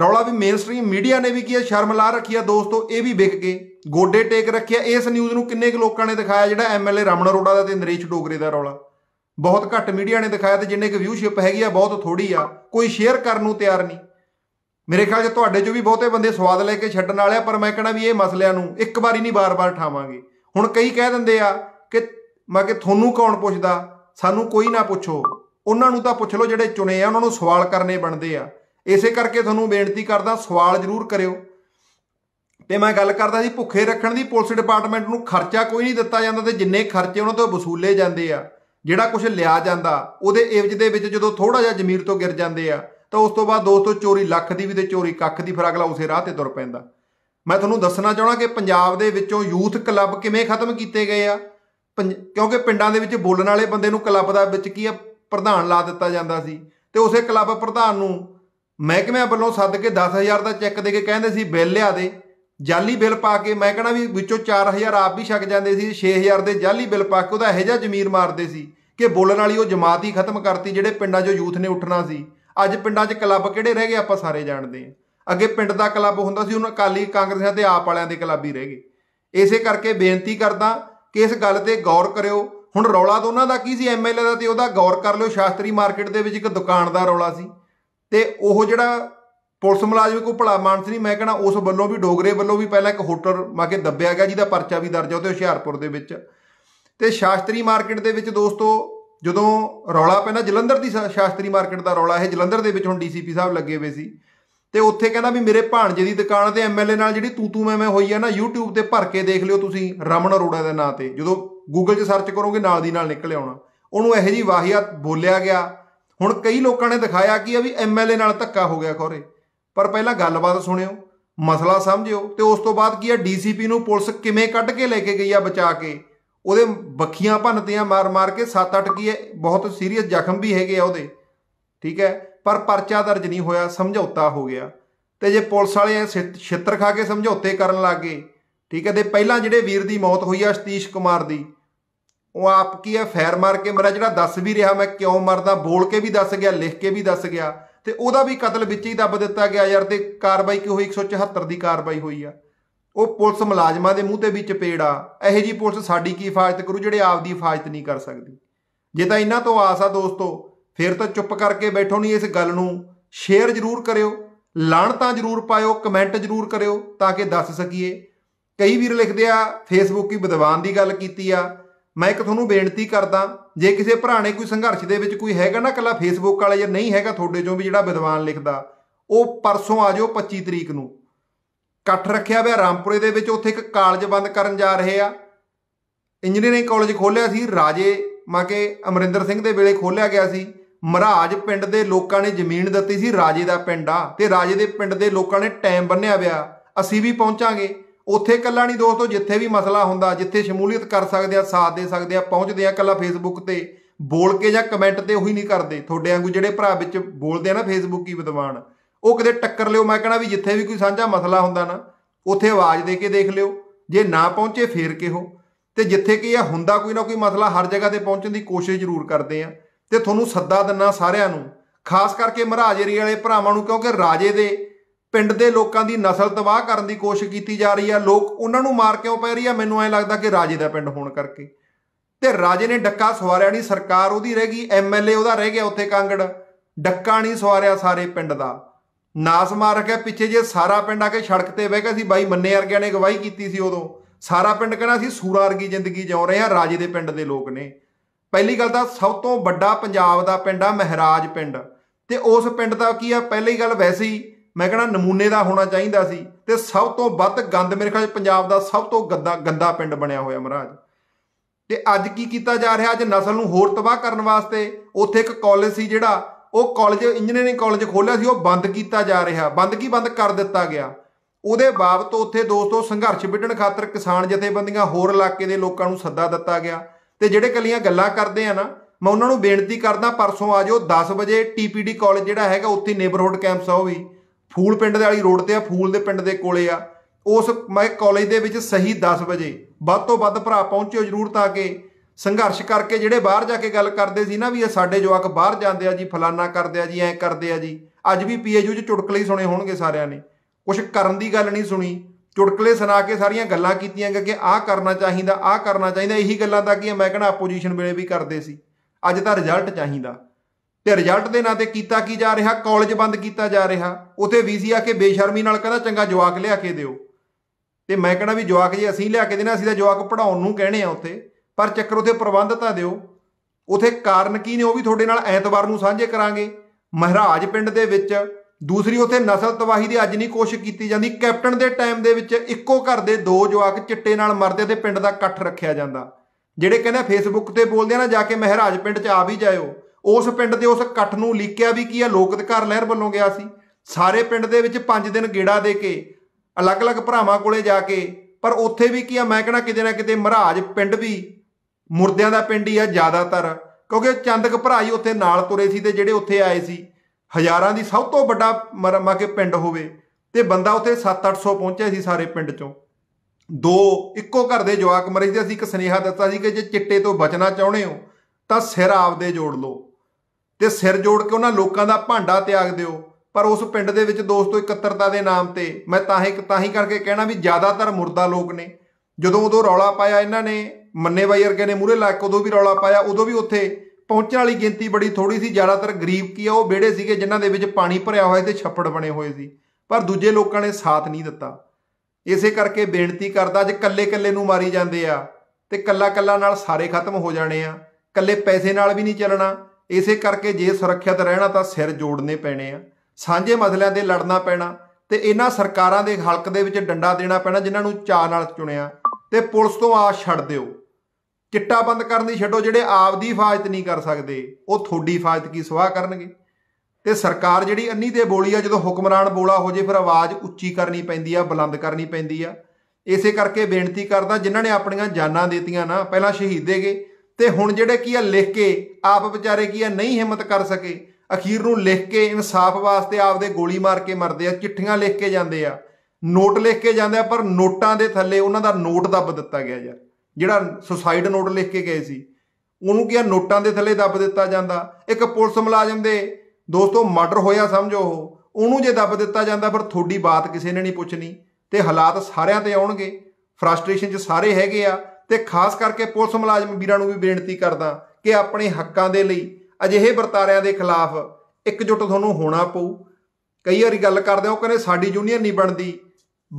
ਰੌਲਾ ਵੀ ਮੇਨ ਮੀਡੀਆ ਨੇ ਵੀ ਕੀ ਆ ਸ਼ਰਮ ਲਾ ਰੱਖੀ ਆ ਦੋਸਤੋ ਇਹ ਵੀ ਵਿਕ ਕੇ ਗੋਡੇ ਟੇਕ ਰੱਖਿਆ ਇਸ ਨਿਊਜ਼ ਨੂੰ ਕਿੰਨੇ ਕੁ ਲੋਕਾਂ ਨੇ ਦਿਖਾਇਆ ਜਿਹੜਾ ਐਮਐਲਏ ਰਮਣ ਅਰੋੜਾ ਦਾ ਤੇ ਨਰੇਸ਼ ਡੋਗਰੇ ਦਾ ਰੌਲਾ ਬਹੁਤ ਘੱਟ ਮੀਡੀਆ ਨੇ ਦਿਖਾਇਆ ਤੇ ਜਿੰਨੇ ਕੁ ਵਿਊਸ਼ਿਪ ਹੈਗੀ ਆ ਬਹੁਤ ਥੋੜੀ ਆ ਕੋਈ ਸ਼ੇਅਰ ਕਰਨ ਨੂੰ ਤਿਆਰ ਨਹੀਂ ਮੇਰੇ ਖਿਆਲ 'ਚ ਤੁਹਾਡੇ 'ਚ ਵੀ ਬਹੁਤੇ ਬੰਦੇ ਸਵਾਦ ਲੈ ਕੇ ਛੱਡਣ ਵਾਲੇ ਆ ਪਰ ਮੈਂ ਕਹਣਾ ਵੀ ਇਹ ਮਸਲਿਆਂ ਨੂੰ ਇੱਕ ਵਾਰੀ ਨਹੀਂ ਬਾਰ-ਬਾਰ ਠਾਵਾਂਗੇ ਹੁਣ ਕਈ ਕਹਿ ਦਿੰਦੇ ਆ ਕਿ ਮੈਂ ਕਿ ਤੁਹਾਨੂੰ ਕੌਣ ਪੁੱਛਦਾ ਸਾਨੂੰ ਕੋਈ ਨਾ ਪੁੱਛੋ ਉਹਨਾਂ ਨੂੰ ਤਾਂ ਪੁੱਛ ਲਓ ਜਿਹੜੇ ਚੁਣੇ ਆ ਉਹਨਾਂ ਨੂੰ ਸਵਾਲ ਕਰਨੇ ਬਣਦੇ ਆ ਇਸੇ ਕਰਕੇ ਤੁਹਾਨੂੰ ਬੇਨਤੀ ਕਰਦਾ ਸਵਾਲ ਜ਼ਰੂਰ ਕਰਿਓ ਤੇ ਮੈਂ ਗੱਲ ਕਰਦਾ ਸੀ ਭੁੱਖੇ ਰੱਖਣ ਦੀ ਪੁਲਿਸ ਡਿਪਾਰਟਮੈਂਟ ਨੂੰ ਖਰਚਾ ਕੋਈ ਨਹੀਂ ਦਿੱਤਾ ਜਾਂਦਾ ਤੇ ਜਿੰਨੇ ਖਰਚੇ ਉਹਨਾਂ ਤੋਂ ਵਸੂਲੇ ਜਾਂਦੇ ਆ ਜਿਹੜਾ ਕੁਝ ਲਿਆ ਜਾਂਦਾ ਉਹਦੇ ਏਵਜ ਦੇ ਵਿੱਚ ਜਦੋਂ ਥੋੜਾ ਜਿਹਾ ਜ਼ਮੀਰ ਤੋਂ ਗਿਰ ਜਾਂਦੇ ਆ ਤਾਂ ਉਸ ਤੋਂ ਬਾਅਦ ਦੋਸਤੋ ਚੋਰੀ ਲੱਖ ਦੀ ਵੀ ਤੇ ਚੋਰੀ ਕੱਖ ਦੀ ਫਿਰ ਅਗਲਾ ਉਸੇ ਰਾਹ ਤੇ ਤੁਰ ਪੈਂਦਾ ਮੈਂ ਤੁਹਾਨੂੰ ਦੱਸਣਾ ਚਾਹਣਾ ਕਿ ਪੰਜਾਬ ਦੇ ਵਿੱਚੋਂ ਯੂਥ ਕਲੱਬ ਕਿਵੇਂ ਖਤਮ ਕੀਤੇ ਗਏ ਆ ਕਿਉਂਕਿ ਪਿੰਡਾਂ ਦੇ ਵਿੱਚ ਬੋਲਣ ਵਾਲੇ ਬੰਦੇ ਨੂੰ ਕਲੱਬ ਦਾ ਵਿੱਚ ਕੀ ਆ ਪ੍ਰਧਾਨ ਲਾ ਦਿੱਤਾ ਜਾਂਦਾ ਸੀ ਤੇ ਉਸੇ ਕਲੱਬ ਪ੍ਰਧਾਨ ਨੂੰ ਮਹਿਕਮਿਆਂ ਵੱਲੋਂ ਸੱਦ ਕੇ 10000 ਦਾ ਚੈੱਕ ਦੇ ਕੇ ਕਹਿੰਦੇ ਸੀ ਬਿੱਲ ਲਿਆ ਦੇ ਜਾਲੀ ਬਿੱਲ ਪਾ ਕੇ ਮੈਂ ਕਹਣਾ ਵੀ ਵਿੱਚੋਂ 4000 ਆਪ ਵੀ ਛੱਕ ਜਾਂਦੇ ਸੀ 6000 ਦੇ ਜਾਲੀ ਬਿੱਲ ਪਾ ਕੇ ਉਹਦਾ ਇਹੋ ਜਿਹਾ ਜ਼ਮੀਰ ਮਾਰਦੇ ਸੀ ਕਿ ਬੋਲਣ ਵਾਲੀ ਉਹ ਜਮਾਤ ਹੀ ਖਤਮ ਕਰਤੀ ਜਿਹੜੇ ਪਿੰਡਾਂ 'ਚੋਂ ਯੂਥ ਨੇ ਉੱਠਣਾ ਸੀ ਅੱਜ ਪਿੰਡਾਂ 'ਚ ਕਲੱਬ ਕਿਹੜੇ ਰਹਿ ਗਏ ਆਪਾਂ ਸਾਰੇ ਜਾਣਦੇ ਆਂ ਅੱਗੇ ਪਿੰਡ ਦਾ ਕਲੱਬ ਹੁੰਦਾ ਸੀ ਉਹਨਾਂ ਅਕਾਲੀ ਕਾਂਗਰਸੀਆਂ ਤੇ ਆਪ ਵਾਲਿਆਂ ਦੇ ਕਲੱਬ ਹੀ ਰਹਿ ਗਏ ਇਸੇ ਕਰਕੇ ਬੇਨਤੀ ਕਰਦਾ ਕਿ ਇਸ ਗੱਲ ਤੇ ਗੌਰ ਕਰਿਓ ਹੁਣ ਰੌਲਾ ਤਾਂ ਉਹਨਾਂ ਦਾ ਕੀ ਸੀ ਐਮਐਲਏ ਦਾ ਤੇ ਉਹਦਾ ਗੌਰ ਕਰ ਲਿਓ ਸ਼ਾਸਤਰੀ ਮਾਰਕੀਟ ਦੇ ਵਿੱਚ ਇੱਕ ਦੁਕਾਨਦਾਰ ਰੌਲਾ ਸੀ ਤੇ ਉਹ ਜਿਹੜਾ ਪੁਲਿਸ ਮੁਲਾਜ਼ਮ ਕੋ ਭਲਾ ਮਾਨਸ ਨਹੀਂ ਮੈਂ ਕਹਣਾ ਉਸ ਵੱਲੋਂ ਵੀ ਡੋਗਰੇ ਵੱਲੋਂ ਵੀ ਪਹਿਲਾਂ ਇੱਕ ਹੋਟਲ ਮਾਕੇ ਦੱਬਿਆ ਗਿਆ ਜਿਹਦਾ ਪਰਚਾ ਵੀ ਦਰਜ ਉਹ ਤੇ ਹੁਸ਼ਿਆਰਪੁਰ ਦੇ ਵਿੱਚ ਤੇ ਸ਼ਾਸਤਰੀ ਮਾਰਕੀਟ ਦੇ ਵਿੱਚ ਦੋਸਤੋ ਜਦੋਂ ਰੌਲਾ ਪੈਂਦਾ ਜਲੰਧਰ ਦੀ ਸ਼ਾਸਤਰੀ ਮਾਰਕੀਟ ਦਾ ਰੌਲਾ ਇਹ ਜਲੰਧਰ ਦੇ ਵਿੱਚ ਹੁਣ ਡੀਸੀਪੀ ਸਾਹਿਬ ਲੱਗੇ ਹੋਏ ਸੀ ਤੇ ਉੱਥੇ ਕਹਿੰਦਾ ਵੀ ਮੇਰੇ ਭਾਣਜੇ ਦੀ ਦੁਕਾਨ ਤੇ ਐਮਐਲਏ ਨਾਲ ਜਿਹੜੀ ਤੂ ਤੂ ਮੈਂ ਮੈਂ ਹੋਈ ਹੈ ਨਾ YouTube ਤੇ ਭਰ ਕੇ ਦੇਖ ਲਿਓ ਤੁਸੀਂ ਰਮਨ ਅਰੋੜਾ ਦੇ ਨਾਂ ਤੇ ਜਦੋਂ ਗੂਗਲ 'ਚ ਸਰਚ ਕਰੋਗੇ ਨਾਲ ਦੀ ਨਾਲ ਨਿਕਲ ਆਉਣਾ ਉਹਨੂੰ ਇਹੋ ਜੀ ਵਾਹੀਆ ਬੋਲਿਆ ਗਿਆ ਹੁਣ ਕਈ ਲੋਕਾਂ ਨੇ ਦਿਖਾਇਆ ਕਿ ਆ ਵੀ ਐਮਐਲਏ ਨਾਲ ਧੱਕਾ ਹੋ ਗਿਆ ਖੋਰੇ ਪਰ ਪਹਿਲਾਂ ਗੱਲਬਾਤ ਸੁਣਿਓ ਮਸਲਾ ਸਮਝਿਓ ਤੇ ਉਸ ਤੋਂ ਬਾਅਦ ਕੀ ਆ ਡੀਸੀਪੀ ਨੂੰ ਪੁਲਿਸ ਕਿਵੇਂ ਕੱਢ ਕੇ ਲੈ ਕੇ ਗਈ ਆ ਬਚਾ ਕੇ ਉਹਦੇ ਬੱਖੀਆਂ ਭੰਨਤੀਆਂ ਮਾਰ-ਮਾਰ ਕੇ 7-8 ਕੀ ਬਹੁਤ ਸੀਰੀਅਸ ਜ਼ਖਮ ਵੀ ਹੈਗੇ ਆ ਉਹਦੇ ਠੀਕ ਹੈ ਪਰ ਪਰਚਾ ਦਰਜ ਨਹੀਂ ਹੋਇਆ ਸਮਝੌਤਾ ਹੋ ਗਿਆ ਤੇ ਜੇ ਪੁਲਿਸ ਵਾਲੇ ਛਿੱਤਰ ਖਾ ਕੇ ਸਮਝੌਤੇ ਕਰਨ ਲੱਗੇ ਠੀਕ ਹੈ ਤੇ ਪਹਿਲਾਂ ਜਿਹੜੇ ਵੀਰ ਦੀ ਮੌਤ ਹੋਈ ਆ ਸਤੀਸ਼ ਕੁਮਾਰ ਦੀ ਉਹ ਆਪ ਕੀ ਹੈ ਫੈਰ ਮਾਰ ਕੇ ਮਰਿਆ ਜਿਹੜਾ ਦੱਸ ਵੀ ਰਿਹਾ ਮੈਂ ਕਿਉਂ ਮਰਦਾ ਬੋਲ ਕੇ ਵੀ ਦੱਸ ਗਿਆ ਲਿਖ ਕੇ ਵੀ ਦੱਸ ਗਿਆ ਤੇ ਉਹਦਾ ਵੀ ਕਤਲ ਵਿੱਚ ਹੀ ਦੱਬ ਦਿੱਤਾ ਗਿਆ ਯਾਰ ਤੇ ਕਾਰਵਾਈ ਕੀ ਹੋਈ 174 ਦੀ ਕਾਰਵਾਈ ਹੋਈ ਆ ਉਹ ਪੁਲਿਸ ਮੁਲਾਜ਼ਮਾਂ ਦੇ ਮੂੰਹ ਤੇ ਵੀ ਚਪੇੜ ਆ ਇਹੋ ਜੀ ਪੁਲਿਸ ਸਾਡੀ ਕੀ ਹਿਫਾਜ਼ਤ ਕਰੂ ਜਿਹੜੇ ਆਪਦੀ ਹਿਫਾਜ਼ਤ ਨਹੀਂ ਕਰ ਸਕਦੀ ਜੇ ਤਾਂ ਇਹਨਾਂ ਤੋਂ ਆਸ ਆ ਦੋਸਤੋ ਫਿਰ ਤਾਂ ਚੁੱਪ ਕਰਕੇ ਬੈਠੋ ਨਹੀਂ ਇਸ ਗੱਲ ਨੂੰ ਸ਼ੇਅਰ ਜ਼ਰੂਰ ਕਰਿਓ ਲਾਣ ਤਾਂ ਜ਼ਰੂਰ ਪਾਇਓ ਕਮੈਂਟ ਜ਼ਰੂਰ ਕਰਿਓ ਤਾਂ ਕਿ ਦੱਸ ਸਕੀਏ ਕਈ ਵੀਰ ਲਿਖਦੇ ਆ ਫੇਸਬੁੱਕ ਹੀ ਵਿਦਵਾਨ ਦੀ ਗੱਲ ਕੀਤੀ ਆ ਮੈਂ ਇੱਕ ਤੁਹਾਨੂੰ ਬੇਨਤੀ ਕਰਦਾ ਜੇ ਕਿਸੇ ਭਰਾ ਨੇ ਕੋਈ ਸੰਘਰਸ਼ ਦੇ ਵਿੱਚ ਕੋਈ ਹੈਗਾ ਨਾ ਕੱਲਾ ਫੇਸਬੁੱਕ ਵਾਲਾ ਜਾਂ ਨਹੀਂ ਹੈਗਾ ਤੁਹਾਡੇ ਚੋਂ ਵੀ ਜਿਹੜਾ ਵਿਦਵਾਨ ਲਿਖਦਾ ਉਹ ਪਰਸੋਂ ਆ ਜਾਓ 25 ਤਰੀਕ ਨੂੰ ਇਕੱਠ ਰੱਖਿਆ ਹੋਇਆ ਰਾਮਪੁਰੇ ਦੇ ਵਿੱਚ ਉੱਥੇ ਇੱਕ ਕਾਲਜ ਬੰਦ ਕਰਨ ਜਾ ਰਹੇ ਆ ਇੰਜੀਨੀਅਰਿੰਗ ਕਾਲਜ ਖੋਲਿਆ ਸੀ ਰਾਜੇ ਮਾਕੇ ਅਮਰਿੰਦਰ ਸਿੰਘ ਦੇ ਵੇਲੇ ਖੋਲਿਆ ਗਿਆ ਸੀ ਮਹਾਰਾਜ ਪਿੰਡ ਦੇ ਲੋਕਾਂ ਨੇ ਜ਼ਮੀਨ ਦਿੱਤੀ ਸੀ ਰਾਜੇ ਦਾ ਪਿੰਡ ਆ ਤੇ ਰਾਜੇ ਦੇ ਪਿੰਡ ਦੇ ਲੋਕਾਂ ਨੇ ਟਾਈਮ ਬੰਨਿਆ ਵਿਆ ਅਸੀਂ ਵੀ ਪਹੁੰਚਾਂਗੇ ਉੱਥੇ ਇਕੱਲਾ ਨਹੀਂ ਦੋਸਤੋ ਜਿੱਥੇ ਵੀ ਮਸਲਾ ਹੁੰਦਾ ਜਿੱਥੇ ਸ਼ਮੂਲੀਅਤ ਕਰ ਸਕਦੇ ਆ ਸਾਥ ਦੇ ਸਕਦੇ ਆ ਪਹੁੰਚਦੇ ਆ ਇਕੱਲਾ ਫੇਸਬੁੱਕ ਤੇ ਬੋਲ ਕੇ ਜਾਂ ਕਮੈਂਟ ਤੇ ਉਹੀ ਨਹੀਂ ਕਰਦੇ ਤੁਹਾਡੇ ਵਾਂਗੂ ਜਿਹੜੇ ਭਰਾ ਵਿੱਚ ਬੋਲਦੇ ਆ ਨਾ ਫੇਸਬੁੱਕ ਕੀ ਵਿਦਵਾਨ ਉਹ ਕਿਤੇ ਟੱਕਰ ਲਿਓ ਮੈਂ ਕਹਣਾ ਵੀ ਜਿੱਥੇ ਵੀ ਕੋਈ ਸਾਂਝਾ ਮਸਲਾ ਹੁੰਦਾ ਨਾ ਉੱਥੇ ਆਵਾਜ਼ ਦੇ ਕੇ ਦੇਖ ਲਿਓ ਜੇ ਨਾ ਪਹੁੰਚੇ ਫੇਰ ਕਿਹੋ ਤੇ ਜਿੱਥੇ ਕਿ ਇਹ ਹੁੰਦਾ ਕੋਈ ਨਾ ਕੋਈ ਮਸਲਾ ਹਰ ਜਗ੍ਹਾ ਤੇ ਪਹੁੰਚਣ ਦੀ ਕੋਸ਼ਿਸ਼ ਜ਼ਰੂਰ ਕਰਦੇ ਆ ਤੇ ਤੁਹਾਨੂੰ ਸੱਦਾ ਦਿੰਨਾ ਸਾਰਿਆਂ ਨੂੰ ਖਾਸ ਕਰਕੇ ਮਹਾਰਾਜ ਵਾਲੇ ਭਰਾਵਾਂ ਨੂੰ ਕਿਉਂਕਿ ਰਾਜੇ ਦੇ ਪਿੰਡ ਦੇ ਲੋਕਾਂ ਦੀ ਨਸਲ ਤਬਾਹ ਕਰਨ ਦੀ ਕੋਸ਼ਿਸ਼ ਕੀਤੀ ਜਾ ਰਹੀ ਆ ਲੋਕ ਉਹਨਾਂ ਨੂੰ ਮਾਰ ਕਿਉਂ ਪੈ ਰਹੀ ਆ ਮੈਨੂੰ ਐ ਲੱਗਦਾ ਕਿ ਰਾਜੇ ਦਾ ਪਿੰਡ ਹੋਣ ਕਰਕੇ ਤੇ ਰਾਜੇ ਨੇ ਡੱਕਾ ਸਵਾਰਿਆ ਨਹੀਂ ਸਰਕਾਰ ਉਹਦੀ ਰਹਿ ਗਈ ਐਮਐਲਏ ਉਹਦਾ ਰਹਿ ਗਿਆ ਉੱਥੇ ਕਾਂਗੜ ਡੱਕਾ ਨਹੀਂ ਸਵਾਰਿਆ ਸਾਰੇ ਪਿੰਡ ਦਾ ਨਾਸ ਮਾਰ ਕੇ ਪਿੱਛੇ ਜੇ ਸਾਰਾ ਪਿੰਡ ਆ ਕੇ ਸੜਕ ਤੇ ਬਹਿ ਗਿਆ ਸੀ ਬਾਈ ਮੰਨੇ ਵਰਗਿਆਂ ਨੇ ਗਵਾਹੀ ਕੀਤੀ ਸੀ ਉਦੋਂ ਸਾਰਾ ਪਿੰਡ ਕਹਿੰਦਾ ਸੀ ਸੂਰਾ ਵਰਗੀ ਜ਼ਿੰਦਗੀ ਜਿਉ ਰਹੇ ਆ ਰਾਜੇ ਦੇ ਪਿੰਡ ਦੇ ਲੋਕ ਨੇ ਪਹਿਲੀ ਗੱਲ ਤਾਂ ਸਭ ਤੋਂ ਵੱਡਾ ਪੰਜਾਬ ਦਾ ਪਿੰਡ ਆ ਮਹਿਰਾਜ ਪਿੰਡ ਤੇ ਉਸ ਪਿੰਡ ਦਾ ਕੀ ਆ ਪਹਿਲੀ ਗੱਲ ਵੈਸੇ ਹੀ ਮੈਂ ਕਹਿੰਦਾ ਨਮੂਨੇ ਦਾ ਹੋਣਾ ਚਾਹੀਦਾ ਸੀ ਤੇ ਸਭ ਤੋਂ ਵੱਧ ਗੰਦ ਮੇਰੇ ਖਿਆਲ ਪੰਜਾਬ ਦਾ ਸਭ ਤੋਂ ਗੰਦਾ ਗੰਦਾ ਪਿੰਡ ਬਣਿਆ ਹੋਇਆ ਮਹਾਰਾਜ ਤੇ ਅੱਜ ਕੀ ਕੀਤਾ ਜਾ ਰਿਹਾ ਅੱਜ ਨਸਲ ਨੂੰ ਹੋਰ ਤਬਾਹ ਕਰਨ ਵਾਸਤੇ ਉੱਥੇ ਇੱਕ ਕਾਲਜ ਸੀ ਜਿਹੜਾ ਉਹ ਕਾਲਜ ਇੰਜੀਨੀਅਰਿੰਗ ਕਾਲਜ ਖੋਲਿਆ ਸੀ ਉਹ ਬੰਦ ਕੀਤਾ ਜਾ ਰਿਹਾ ਬੰਦ ਕੀ ਬੰਦ ਕਰ ਦਿੱਤਾ ਗਿਆ ਉਹਦੇ ਬਾਬਤ ਉੱਥੇ ਦੋਸਤੋ ਸੰਘਰਸ਼ ਵਿੱਢਣ ਖਾਤਰ ਕਿਸਾਨ ਜਥੇਬੰਦੀਆਂ ਹੋਰ ਇਲਾਕੇ ਦੇ ਲੋਕਾਂ ਨੂੰ ਸੱਦਾ ਦਿੱਤਾ ਗਿਆ ਤੇ ਜਿਹੜੇ ਕੱਲੀਆਂ ਗੱਲਾਂ ਕਰਦੇ ਆ ਨਾ ਮੈਂ ਉਹਨਾਂ ਨੂੰ ਬੇਨਤੀ ਕਰਦਾ ਪਰਸੋਂ ਆ ਜਾਓ 10 ਵਜੇ ਟੀਪੀਡੀ ਕਾਲਜ ਜਿਹੜਾ ਹੈਗਾ ਉੱਥੇ ਨੇਬਰਹੁੱਡ ਕੈਂਪਸ ਆ ਉਹ ਵੀ ਫੂਲ ਪਿੰਡ ਦੇ ਵਾਲੀ ਰੋਡ ਤੇ ਆ ਫੂਲ ਦੇ ਪਿੰਡ ਦੇ ਕੋਲੇ ਆ ਉਸ ਮੈਂ ਕਾਲਜ ਦੇ ਵਿੱਚ ਸਹੀ 10 ਵਜੇ ਵੱਧ ਤੋਂ ਵੱਧ ਭਰਾ ਪਹੁੰਚਿਓ ਜ਼ਰੂਰ ਤਾਂ ਕਿ ਸੰਘਰਸ਼ ਕਰਕੇ ਜਿਹੜੇ ਬਾਹਰ ਜਾ ਕੇ ਗੱਲ ਕਰਦੇ ਸੀ ਨਾ ਵੀ ਇਹ ਸਾਡੇ ਜਵਾਕ ਬਾਹਰ ਜਾਂਦੇ ਆ ਜੀ ਫਲਾਨਾ ਕਰਦੇ ਆ ਜੀ ਐ ਕਰਦੇ ਆ ਜੀ ਅੱਜ ਵੀ ਪੀਐਚਯੂ 'ਚ ਚੁਟਕਲੇ ਹੀ ਸੁਣੇ ਹੋਣਗੇ ਸਾਰਿਆਂ ਨੇ ਕੁਝ ਕਰਨ ਦੀ ਗੱਲ ਨਹੀਂ ਸੁਣੀ ਚੁਟਕਲੇ ਸੁਣਾ ਕੇ ਸਾਰੀਆਂ ਗੱਲਾਂ ਕੀਤੀਆਂ ਕਿ ਆਹ ਕਰਨਾ ਚਾਹੀਦਾ ਆਹ ਕਰਨਾ ਚਾਹੀਦਾ ਇਹੀ ਗੱਲਾਂ ਤਾਂ ਕੀ ਮੈਂ ਕਹਿੰਦਾ ਆਪੋਜੀਸ਼ਨ ਵੇਲੇ ਵੀ ਕਰਦੇ ਸੀ ਅੱਜ ਤਾਂ ਰਿਜ਼ਲਟ ਚਾਹੀਦਾ ਤੇ ਰਿਜ਼ਲਟ ਦੇ ਨਾਂ ਤੇ ਕੀਤਾ ਕੀ ਜਾ ਰਿਹਾ ਕਾਲਜ ਬੰਦ ਕੀਤਾ ਜਾ ਰਿਹਾ ਉਥੇ ਵੀਸੀ ਆ ਕੇ ਬੇਸ਼ਰਮੀ ਨਾਲ ਕਹਿੰਦਾ ਚੰਗਾ ਜਵਾਕ ਲਿਆ ਕੇ ਦਿਓ ਤੇ ਮੈਂ ਕਹਿੰਦਾ ਵੀ ਜਵਾਕ ਜੇ ਅਸੀਂ ਲਿਆ ਕੇ ਦੇਣਾ ਅਸੀਂ ਤਾਂ ਜਵਾਕ ਪੜਾਉਣ ਨੂੰ ਕਹਿਣੇ ਆ ਉਥੇ ਪਰ ਚੱਕਰ ਉਥੇ ਪ੍ਰਬੰਧ ਤਾਂ ਦਿਓ ਉਥੇ ਕਾਰਨ ਕੀ ਨੇ ਉਹ ਵੀ ਤੁਹਾਡੇ ਨਾਲ ਐਤਵਾਰ ਨੂੰ ਸਾਂਝੇ ਕਰਾਂਗੇ ਮਹਾਰਾਜ ਪਿੰਡ ਦੇ ਵਿੱਚ ਦੂਸਰੀ ਉਥੇ ਨਸਲ ਤਬਾਹੀ ਦੀ ਅੱਜ ਨਹੀਂ ਕੋਸ਼ਿਸ਼ ਕੀਤੀ ਜਾਂਦੀ ਕੈਪਟਨ ਦੇ ਟਾਈਮ ਦੇ ਵਿੱਚ ਇੱਕੋ ਘਰ ਦੇ ਦੋ ਜਵਾਕ ਚਿੱਟੇ ਨਾਲ ਮਰਦੇ ਤੇ ਪਿੰਡ ਦਾ ਇਕੱਠ ਰੱਖਿਆ ਜਾਂਦਾ ਜਿਹੜੇ ਕਹਿੰਦੇ ਫੇਸਬੁੱਕ ਤੇ ਬੋਲਦੇ ਆ ਨਾ ਜਾ ਕੇ ਮਹਾਰਾਜ ਪਿੰਡ 'ਚ ਆ ਵੀ ਜਾਇਓ ਉਸ ਪਿੰਡ ਦੇ ਉਸ ਇਕੱਠ ਨੂੰ ਲੀਕਿਆ ਵੀ ਕੀ ਆ ਲੋਕ ਅਧਿਕਾਰ ਲਹਿਰ ਵੱਲੋਂ ਗਿਆ ਸੀ ਸਾਰੇ ਪਿੰਡ ਦੇ ਵਿੱਚ 5 ਦਿਨ ਗੇੜਾ ਦੇ ਕੇ ਅਲੱਗ-ਅਲੱਗ ਭਰਾਵਾਂ ਕੋਲੇ ਜਾ ਕੇ ਪਰ ਉੱਥੇ ਵੀ ਕੀ ਆ ਮੈਂ ਕਹਣਾ ਕਿਤੇ ਨਾ ਕਿਤੇ ਮਹਾਰਾਜ ਪਿੰਡ ਵੀ ਮੁਰਦਿਆਂ ਦਾ ਪਿੰਡ ਹੀ ਆ ਜ਼ਿਆਦਾਤਰ ਕਿਉਂਕਿ ਚੰਦਕ ਭਰਾਈ ਉੱਥੇ ਨਾਲ ਤੁਰੇ ਸੀ ਤੇ ਜਿਹੜੇ ਉੱਥੇ ਆਏ ਸੀ ਹਜ਼ਾਰਾਂ ਦੀ ਸਭ ਤੋਂ ਵੱਡਾ ਮਾ ਕੇ ਪਿੰਡ ਹੋਵੇ ਤੇ ਬੰਦਾ ਉੱਥੇ 7-800 ਪਹੁੰਚਿਆ ਸੀ ਸਾਰੇ ਪਿੰਡ ਚੋਂ ਦੋ ਇੱਕੋ ਘਰ ਦੇ ਜਵਾਕ ਮਰੇ ਸੀ ਅਸੀਂ ਇੱਕ ਸਨੇਹਾ ਦਿੱਤਾ ਸੀ ਕਿ ਜੇ ਚਿੱਟੇ ਤੋਂ ਬਚਣਾ ਚਾਹੁੰਦੇ ਹੋ ਤਾਂ ਸਿਰ ਆਪਦੇ ਜੋੜ ਲਓ ਤੇ ਸਿਰ ਜੋੜ ਕੇ ਉਹਨਾਂ ਲੋਕਾਂ ਦਾ ਭਾਂਡਾ ਤਿਆਗ ਦਿਓ ਪਰ ਉਸ ਪਿੰਡ ਦੇ ਵਿੱਚ ਦੋਸਤੋ ਇਕੱਤਰਤਾ ਦੇ ਨਾਮ ਤੇ ਮੈਂ ਤਾਂ ਹੀ ਤਾਂ ਹੀ ਕਰਕੇ ਕਹਿਣਾ ਵੀ ਜ਼ਿਆਦਾਤਰ ਮੁਰਦਾ ਲੋਕ ਨੇ ਜਦੋਂ ਉਦੋਂ ਰੌਲਾ ਪਾਇਆ ਇਹਨਾਂ ਨੇ ਮੰਨੇ ਬਾਈ ਵਰਗੇ ਨੇ ਮੂਰੇ ਲਾ ਉਦੋਂ ਵੀ ਰੌਲਾ ਪਾਇਆ ਉਦੋਂ ਵੀ ਉੱਥੇ ਪਹੁੰਚਣ ਵਾਲੀ ਗਿਣਤੀ ਬੜੀ ਥੋੜੀ ਸੀ ਜ਼ਿਆਦਾਤਰ ਗਰੀਬ ਕੀ ਆ ਉਹ ਵਿਹੜੇ ਸੀਗੇ ਜਿਨ੍ਹਾਂ ਦੇ ਵਿੱਚ ਪਾਣੀ ਭਰਿਆ ਹੋਇਆ ਤੇ ਛੱਪੜ ਬਣੇ ਹੋਏ ਸੀ ਪਰ ਦੂਜੇ ਲੋਕਾਂ ਨੇ ਸਾਥ ਨਹੀਂ ਦਿੱਤਾ ਇਸੇ ਕਰਕੇ ਬੇਨਤੀ ਕਰਦਾ ਅੱਜ ਕੱਲੇ-ਕੱਲੇ ਨੂੰ ਮਾਰੀ ਜਾਂਦੇ ਆ ਤੇ ਕੱਲਾ-ਕੱਲਾ ਨਾਲ ਸਾਰੇ ਖਤਮ ਹੋ ਜਾਣੇ ਆ ਕੱਲੇ ਪੈਸੇ ਨਾਲ ਵੀ ਨਹੀਂ ਚੱਲਣਾ ਇਸੇ ਕਰਕੇ ਜੇ ਸੁਰੱਖਿਅਤ ਰਹਿਣਾ ਤਾਂ ਸਿਰ ਜੋੜਨੇ ਪੈਣੇ ਆ ਸਾਂਝੇ ਮਸਲਿਆਂ ਦੇ ਲੜਨਾ ਪੈਣਾ ਤੇ ਇਹਨਾਂ ਸਰਕਾਰਾਂ ਦੇ ਹਲਕ ਦੇ ਵਿੱਚ ਡੰਡਾ ਦੇਣਾ ਪੈਣਾ ਜਿਨ੍ਹਾਂ ਨੂੰ ਚਾਹ ਨਾਲ ਚੁਣਿਆ ਤੇ ਪੁਲਿਸ ਤੋਂ ਆਸ ਛੱਡ ਦਿਓ ਚਿੱਟਾ ਬੰਦ ਕਰਨ ਦੀ ਛੱਡੋ ਜਿਹੜੇ ਆਪ ਦੀ ਹਿਫਾਜ਼ਤ ਨਹੀਂ ਕਰ ਸਕਦੇ ਉਹ ਥੋੜੀ ਹਿਫਾਜ਼ਤ ਕੀ ਸਵਾਹ ਕਰਨਗੇ ਤੇ ਸਰਕਾਰ ਜਿਹੜੀ ਅੰਨੀ ਤੇ ਬੋਲੀ ਆ ਜਦੋਂ ਹੁਕਮਰਾਨ ਬੋਲਾ ਹੋ ਜੇ ਫਿਰ ਆਵਾਜ਼ ਉੱਚੀ ਕਰਨੀ ਪੈਂਦੀ ਆ ਬੁਲੰਦ ਕਰਨੀ ਪੈਂਦੀ ਆ ਇਸੇ ਕਰਕੇ ਬੇਨਤੀ ਕਰਦਾ ਜਿਨ੍ਹਾਂ ਨੇ ਆਪਣੀਆਂ ਜਾਨਾਂ ਦਿੱਤੀਆਂ ਨਾ ਪਹਿਲਾਂ ਸ਼ਹੀਦ ਦੇ ਗਏ ਤੇ ਹੁਣ ਜਿਹੜੇ ਕੀ ਆ ਲਿਖ ਕੇ ਆਪ ਵਿਚਾਰੇ ਕੀ ਆ ਨਹੀਂ ਹਿੰਮਤ ਕਰ ਸਕੇ ਅਖੀਰ ਨੂੰ ਲਿਖ ਕੇ ਇਨਸਾਫ ਵਾਸਤੇ ਆਪਦੇ ਗੋਲੀ ਮਾਰ ਕੇ ਮਰਦੇ ਆ ਚਿੱਠੀਆਂ ਲਿਖ ਕੇ ਜਾਂਦੇ ਆ ਨੋਟ ਲਿਖ ਕੇ ਜਾਂਦੇ ਆ ਪਰ ਨੋਟਾਂ ਦੇ ਥੱਲੇ ਉਹਨਾਂ ਦਾ ਨੋਟ ਦੱਬ ਦਿੱਤਾ ਗਿਆ ਯਾਰ ਜਿਹੜਾ ਸੁਸਾਈਡ ਨੋਟ ਲਿਖ ਕੇ ਗਏ ਸੀ ਉਹਨੂੰ ਕੀ ਆ ਨੋਟਾਂ ਦੇ ਥੱਲੇ ਦੱਬ ਦਿੱਤਾ ਜਾਂਦਾ ਇੱਕ ਪੁਲਿਸ ਮੁਲਾਜ਼ਮ ਦੇ ਦੋਸਤੋ ਮਰਡਰ ਹੋਇਆ ਸਮਝੋ ਉਹ ਉਹਨੂੰ ਜੇ ਦੱਬ ਦਿੱਤਾ ਜਾਂਦਾ ਪਰ ਥੋੜੀ ਬਾਤ ਕਿਸੇ ਨੇ ਨਹੀਂ ਪੁੱਛਣੀ ਤੇ ਹਾਲਾਤ ਸਾਰਿਆਂ ਤੇ ਆਉਣਗੇ ਫਰਸਟ੍ਰੇਸ਼ਨ 'ਚ ਸਾਰੇ ਹੈਗੇ ਆ ਤੇ ਖਾਸ ਕਰਕੇ ਪੁਲਿਸ ਮੁਲਾਜ਼ਮ ਵੀਰਾਂ ਨੂੰ ਵੀ ਬੇਨਤੀ ਕਰਦਾ ਕਿ ਆਪਣੇ ਹੱਕਾਂ ਦੇ ਲਈ ਅਜਿਹੇ ਵਰਤਾਰਿਆਂ ਦੇ ਖਿਲਾਫ ਇਕਜੁੱਟ ਤੁਹਾਨੂੰ ਹੋਣਾ ਪਊ ਕਈ ਵਾਰੀ ਗੱਲ ਕਰਦੇ ਹਾਂ ਉਹ ਕਹਿੰਦੇ ਸਾਡੀ ਜੂਨੀਅਰ ਨਹੀਂ ਬਣਦੀ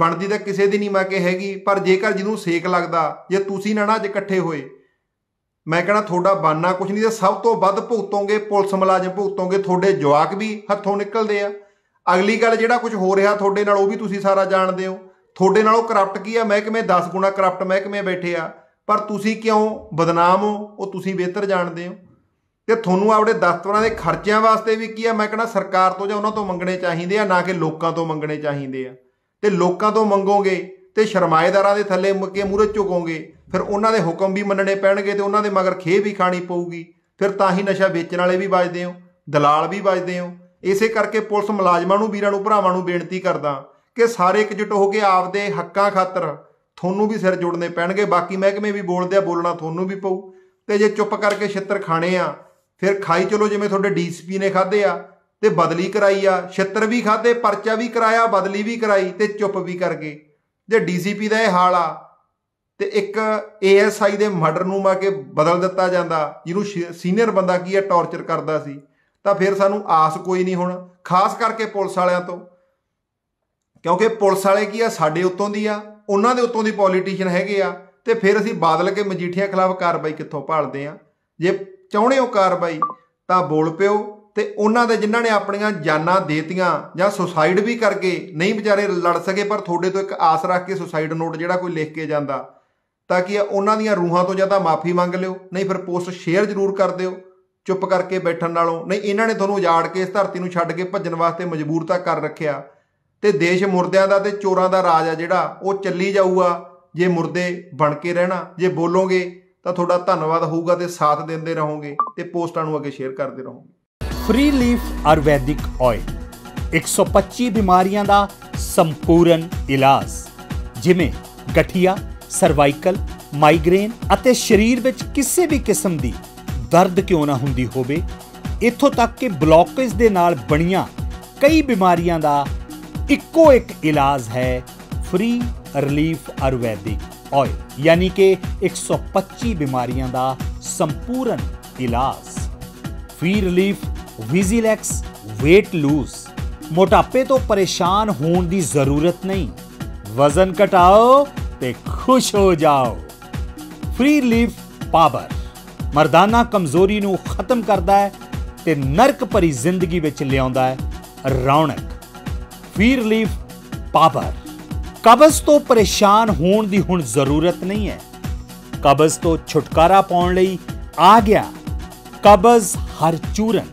ਬਣਦੀ ਤਾਂ ਕਿਸੇ ਦੀ ਨਹੀਂ ਮੈਂ ਕਿ ਹੈਗੀ ਪਰ ਜੇਕਰ ਜਿਹਨੂੰ ਸੇਕ ਲੱਗਦਾ ਜੇ ਤੁਸੀਂ ਨਾ ਨਾ ਅੱਜ ਇਕੱਠੇ ਹੋਏ ਮੈਂ ਕਹਿੰਦਾ ਤੁਹਾਡਾ ਬਾਨਾ ਕੁਝ ਨਹੀਂ ਤੇ ਸਭ ਤੋਂ ਵੱਧ ਭੁਗਤੋਗੇ ਪੁਲਿਸ ਮੁਲਾਜ਼ਮ ਭੁਗਤੋਗੇ ਤੁਹਾਡੇ ਜਵਾਕ ਵੀ ਹੱਥੋਂ ਨਿਕਲਦੇ ਆ ਅਗਲੀ ਗੱਲ ਜਿਹੜਾ ਕੁਝ ਹੋ ਰਿਹਾ ਤੁਹਾਡੇ ਨਾਲ ਉਹ ਵੀ ਤੁਸੀਂ ਸਾਰਾ ਜਾਣਦੇ ਹੋ ਤੁਹਾਡੇ ਨਾਲ ਉਹ ਕਰਪਟ ਕੀ ਆ ਮਹਿਕਮੇ 10 ਗੁਣਾ ਕਰਪਟ ਮਹਿਕਮੇ ਬੈਠੇ ਆ ਪਰ ਤੁਸੀਂ ਕਿਉਂ ਬਦਨਾਮ ਹੋ ਉਹ ਤੁਸੀਂ ਬਿਹਤਰ ਜਾਣਦੇ ਹੋ ਤੇ ਤੁਹਾਨੂੰ ਆਪਣੇ ਦਸਤਵਰਾਂ ਦੇ ਖਰਚਿਆਂ ਵਾਸਤੇ ਵੀ ਕੀ ਆ ਮੈਂ ਕਹਿੰਦਾ ਸਰਕਾਰ ਤੋਂ ਜਾਂ ਉਹਨਾਂ ਤੋਂ ਮੰਗਣੇ ਚਾਹੀਦੇ ਆ ਨਾ ਕਿ ਲੋਕਾਂ ਤੋਂ ਮੰਗਣੇ ਚਾਹੀਦੇ ਆ ਤੇ ਲੋਕਾਂ ਤੋਂ ਮੰਗੋਗੇ ਤੇ ਸ਼ਰਮਾਇਦਾਰਾਂ ਦੇ ਥੱਲੇ ਮੁੱਕੇ ਮੂਰੇ ਝੁਕੋਗੇ ਫਿਰ ਉਹਨਾਂ ਦੇ ਹੁਕਮ ਵੀ ਮੰਨਣੇ ਪੈਣਗੇ ਤੇ ਉਹਨਾਂ ਦੇ ਮਗਰ ਖੇ ਵੀ ਖਾਣੀ ਪਊਗੀ ਫਿਰ ਤਾਂ ਹੀ ਨਸ਼ਾ ਵੇਚਣ ਵਾਲੇ ਵੀ ਵੱਜਦੇ ਹੋ ਦਲਾਲ ਵੀ ਵੱਜਦੇ ਹੋ ਇਸੇ ਕਰਕੇ ਪੁਲਿਸ ਮੁਲਾਜ਼ਮਾਂ ਨੂੰ ਵੀਰਾਂ ਨੂੰ ਭਰਾਵਾਂ ਨੂੰ ਬੇਨਤੀ ਕਰਦਾ ਕਿ ਸਾਰੇ ਇਕਜੁੱਟ ਹੋ ਕੇ ਆਪਦੇ ਹੱਕਾਂ ਖਾਤਰ ਤੁਹਾਨੂੰ ਵੀ ਸਿਰ ਜੋੜਨੇ ਪੈਣਗੇ ਬਾਕੀ ਮਹਿਕਮੇ ਵੀ ਬੋਲਦੇ ਆ ਬੋਲਣਾ ਤੁਹਾਨੂੰ ਵੀ ਪਊ ਤੇ ਜੇ ਚੁੱਪ ਕਰਕੇ ਛਿੱਤਰ ਖਾਣੇ ਆ ਫਿਰ ਖਾਈ ਚਲੋ ਜਿਵੇਂ ਤੁਹਾਡੇ ਡੀਸੀਪੀ ਨੇ ਖਾਦੇ ਆ ਤੇ ਬਦਲੀ ਕਰਾਈ ਆ ਛਿੱਤਰ ਵੀ ਖਾਦੇ ਪਰਚਾ ਵੀ ਕਰਾਇਆ ਬਦਲੀ ਵੀ ਕਰਾਈ ਤੇ ਚੁੱਪ ਵੀ ਕਰ ਗਏ ਜੇ ਡੀਸੀਪੀ ਦਾ ਇਹ ਹਾਲ ਆ ਤੇ ਇੱਕ ਏਐਸਆਈ ਦੇ ਮਰਡਰ ਨੂੰ ਮਾ ਕੇ ਬਦਲ ਦਿੱਤਾ ਜਾਂਦਾ ਜਿਹਨੂੰ ਸੀਨੀਅਰ ਬੰਦਾ ਕੀ ਆ ਟੌਰਚਰ ਕਰਦਾ ਸੀ ਤਾਂ ਫਿਰ ਸਾਨੂੰ ਆਸ ਕੋਈ ਨਹੀਂ ਹੁਣ ਖਾਸ ਕਰਕੇ ਪੁਲਿਸ ਵਾਲਿਆਂ ਤੋਂ ਕਿਉਂਕਿ ਪੁਲਿਸ ਵਾਲੇ ਕੀ ਆ ਸਾਡੇ ਉੱਤੋਂ ਦੀ ਆ ਉਹਨਾਂ ਦੇ ਉੱਤੋਂ ਦੀ ਪੋਲੀਟੀਸ਼ੀਅਨ ਹੈਗੇ ਆ ਤੇ ਫਿਰ ਅਸੀਂ ਬਾਦਲ ਕੇ ਮਜੀਠੀਆਂ ਖਿਲਾਫ ਕਾਰਵਾਈ ਕਿੱਥੋਂ ਭਾਲਦੇ ਆ ਜੇ ਚਾਹੁੰਦੇ ਹੋ ਕਾਰਵਾਈ ਤਾਂ ਬੋਲ ਪਿਓ ਤੇ ਉਹਨਾਂ ਦੇ ਜਿਨ੍ਹਾਂ ਨੇ ਆਪਣੀਆਂ ਜਾਨਾਂ ਦੇਤੀਆਂ ਜਾਂ ਸੁਸਾਈਡ ਵੀ ਕਰਕੇ ਨਹੀਂ ਵਿਚਾਰੇ ਲੜ ਸਕੇ ਪਰ ਤੁਹਾਡੇ ਤੋਂ ਇੱਕ ਆਸ ਰੱਖ ਕੇ ਸੁਸਾਈਡ ਨੋਟ ਜਿਹੜਾ ਕੋਈ ਲਿਖ ਕੇ ਜਾਂਦਾ ਤਾਂ ਕਿ ਉਹਨਾਂ ਦੀਆਂ ਰੂਹਾਂ ਤੋਂ ਜਾਂ ਤਾਂ ਮਾਫੀ ਮੰਗ ਲਿਓ ਨਹੀਂ ਫਿਰ ਪੋਸਟ ਸ਼ੇਅਰ ਜ਼ਰੂਰ ਕਰ ਦਿਓ ਚੁੱਪ ਕਰਕੇ ਬੈਠਣ ਨਾਲੋਂ ਨਹੀਂ ਇਹਨਾਂ ਨੇ ਤੁਹਾਨੂੰ ਉਜਾੜ ਕੇ ਇਸ ਧਰਤੀ ਨੂੰ ਛੱਡ ਕੇ ਭੱਜਣ ਵਾਸਤੇ ਮਜਬੂਰਤਾ ਕਰ ਰੱਖਿਆ ਤੇ ਦੇਸ਼ ਮੁਰਦਿਆਂ ਦਾ ਤੇ ਚੋਰਾਂ ਦਾ ਰਾਜ ਆ ਜਿਹੜਾ ਉਹ ਚੱਲੀ ਜਾਊਗਾ ਜੇ ਮੁਰਦੇ ਬਣ ਕੇ ਰਹਿਣਾ ਜੇ ਬੋਲੋਗੇ ਤਾਂ ਤੁਹਾਡਾ ਧੰਨਵਾਦ ਹੋਊਗਾ ਤੇ ਸਾਥ ਦਿੰਦੇ ਰਹੋਗੇ ਤੇ ਪੋਸਟਾਂ ਨੂੰ ਅੱਗੇ ਸ਼ੇਅਰ ਕਰਦੇ ਰਹੋਗੇ ਫ੍ਰੀ ਲੀਫ ਆਯੁਰਵੈਦਿਕ ਆਇਲ 125 ਬਿਮਾਰੀਆਂ ਦਾ ਸੰਪੂਰਨ ਇਲਾਜ ਜਿਵੇਂ ਗਠੀਆ ਸਰਵਾਈਕਲ ਮਾਈਗ੍ਰੇਨ ਅਤੇ ਸਰੀਰ ਵਿੱਚ ਕਿਸੇ ਵੀ ਕਿਸਮ ਦੀ ਦਰਦ ਕਿਉਂ ਨਾ ਹੁੰਦੀ ਹੋਵੇ ਇਥੋਂ ਤੱਕ ਕਿ ਬਲੌਕੇਜ ਦੇ ਨਾਲ ਬਣੀਆਂ ਕਈ ਬਿਮਾਰੀਆਂ ਦਾ ਇੱਕੋ ਇੱਕ ਇਲਾਜ ਹੈ ਫ੍ਰੀ ਰਿਲੀਫ ਆਯੁਰਵੈਦਿਕ ਆਇਲ ਯਾਨੀ ਕਿ 125 ਬਿਮਾਰੀਆਂ ਦਾ ਸੰਪੂਰਨ ਇਲਾਜ ਫ੍ਰੀ ਰਿਲੀਫ ਵਿਜ਼ੀਲੈਕਸ weight lose ਮੋਟਾਪੇ ਤੋਂ ਪਰੇਸ਼ਾਨ ਹੋਣ ਦੀ ਜ਼ਰੂਰਤ ਨਹੀਂ ਵਜ਼ਨ ਘਟਾਓ ਤੇ ਖੁਸ਼ ਹੋ ਜਾਓ ਫ੍ਰੀ ਰਿਲੀਫ ਪਾਵਰ ਮਰਦਾਨਾ ਕਮਜ਼ੋਰੀ ਨੂੰ ਖਤਮ ਕਰਦਾ ਹੈ ਤੇ ਨਰਕ ਭਰੀ ਜ਼ਿੰਦਗੀ ਵਿੱਚ ਲਿਆਉਂਦਾ ਹੈ ਰੌਣਕ ਵੀ ਰਿਲੀਫ ਪਾਬਰ ਕਬਜ਼ ਤੋਂ ਪਰੇਸ਼ਾਨ ਹੋਣ ਦੀ ਹੁਣ ਜ਼ਰੂਰਤ ਨਹੀਂ ਹੈ ਕਬਜ਼ ਤੋਂ ਛੁਟਕਾਰਾ ਪਾਉਣ ਲਈ ਆ ਗਿਆ ਕਬਜ਼ ਹਰ ਚੂਰਨ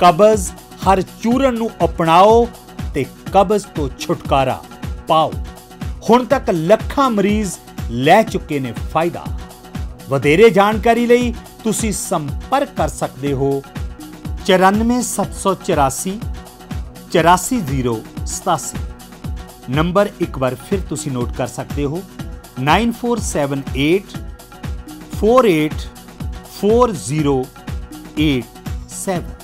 ਕਬਜ਼ ਹਰ ਚੂਰਨ ਨੂੰ ਅਪਣਾਓ ਤੇ ਕਬਜ਼ ਤੋਂ ਛੁਟਕਾਰਾ ਪਾਓ ਹੁਣ ਤੱਕ ਲੱਖਾਂ ਮਰੀਜ਼ ਲੈ ਚੁੱਕੇ ਨੇ ਫਾਇਦਾ ਵਧੇਰੇ ਜਾਣਕਾਰੀ ਲਈ ਤੁਸੀਂ ਸੰਪਰਕ ਕਰ ਸਕਦੇ ਹੋ 94784 840 सतासी नंबर एक बार फिर तुम नोट कर सकते हो nine four seven eight four eight four zero eight seven